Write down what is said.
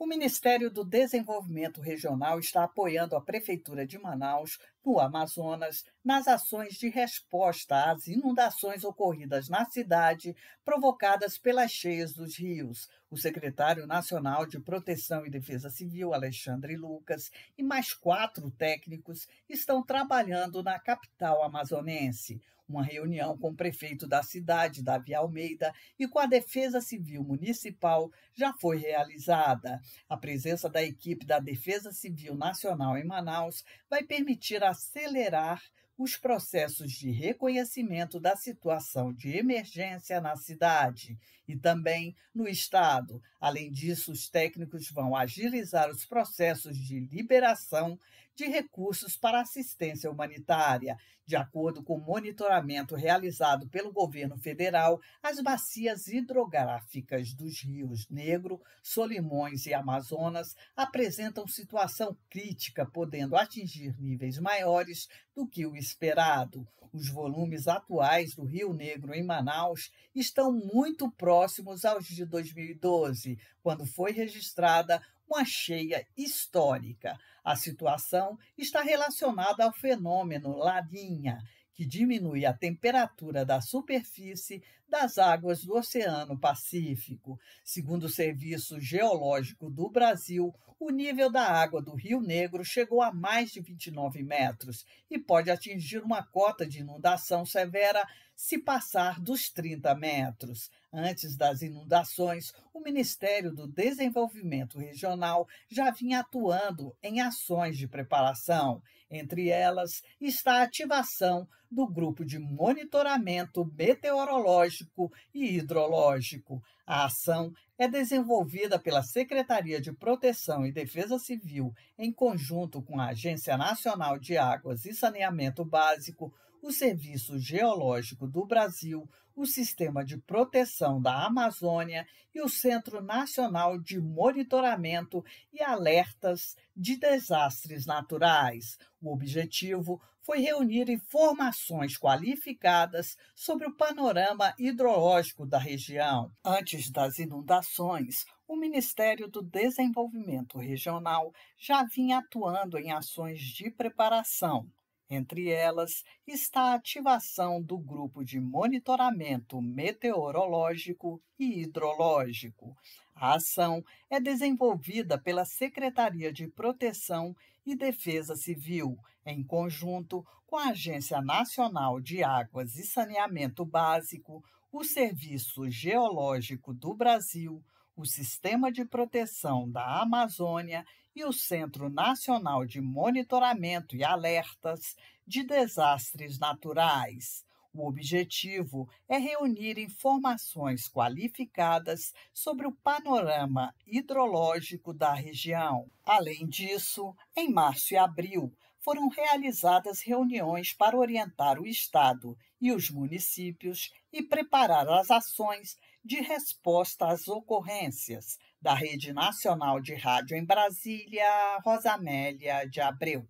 O Ministério do Desenvolvimento Regional está apoiando a Prefeitura de Manaus no Amazonas nas ações de resposta às inundações ocorridas na cidade provocadas pelas cheias dos rios. O secretário nacional de Proteção e Defesa Civil, Alexandre Lucas, e mais quatro técnicos estão trabalhando na capital amazonense. Uma reunião com o prefeito da cidade, Davi Almeida, e com a Defesa Civil Municipal já foi realizada. A presença da equipe da Defesa Civil Nacional em Manaus vai permitir a acelerar os processos de reconhecimento da situação de emergência na cidade e também no Estado. Além disso, os técnicos vão agilizar os processos de liberação de recursos para assistência humanitária. De acordo com o monitoramento realizado pelo governo federal, as bacias hidrográficas dos rios Negro, Solimões e Amazonas apresentam situação crítica, podendo atingir níveis maiores do que o esperado. Os volumes atuais do Rio Negro em Manaus estão muito próximos aos de 2012, quando foi registrada uma cheia histórica. A situação está relacionada ao fenômeno Laninha, que diminui a temperatura da superfície das águas do Oceano Pacífico. Segundo o Serviço Geológico do Brasil, o nível da água do Rio Negro chegou a mais de 29 metros e pode atingir uma cota de inundação severa se passar dos 30 metros. Antes das inundações, o Ministério do Desenvolvimento Regional já vinha atuando em ações de preparação. Entre elas está a ativação do Grupo de Monitoramento Meteorológico e hidrológico. A ação é desenvolvida pela Secretaria de Proteção e Defesa Civil, em conjunto com a Agência Nacional de Águas e Saneamento Básico, o Serviço Geológico do Brasil, o Sistema de Proteção da Amazônia e o Centro Nacional de Monitoramento e Alertas de Desastres Naturais. O objetivo foi reunir informações qualificadas sobre o panorama hidrológico da região. Antes das inundações, o Ministério do Desenvolvimento Regional já vinha atuando em ações de preparação. Entre elas está a ativação do grupo de monitoramento meteorológico e hidrológico. A ação é desenvolvida pela Secretaria de Proteção e Defesa Civil, em conjunto com a Agência Nacional de Águas e Saneamento Básico, o Serviço Geológico do Brasil, o Sistema de Proteção da Amazônia e o Centro Nacional de Monitoramento e Alertas de Desastres Naturais. O objetivo é reunir informações qualificadas sobre o panorama hidrológico da região. Além disso, em março e abril, foram realizadas reuniões para orientar o Estado e os municípios e preparar as ações de resposta às ocorrências da Rede Nacional de Rádio em Brasília, Rosamélia de Abreu.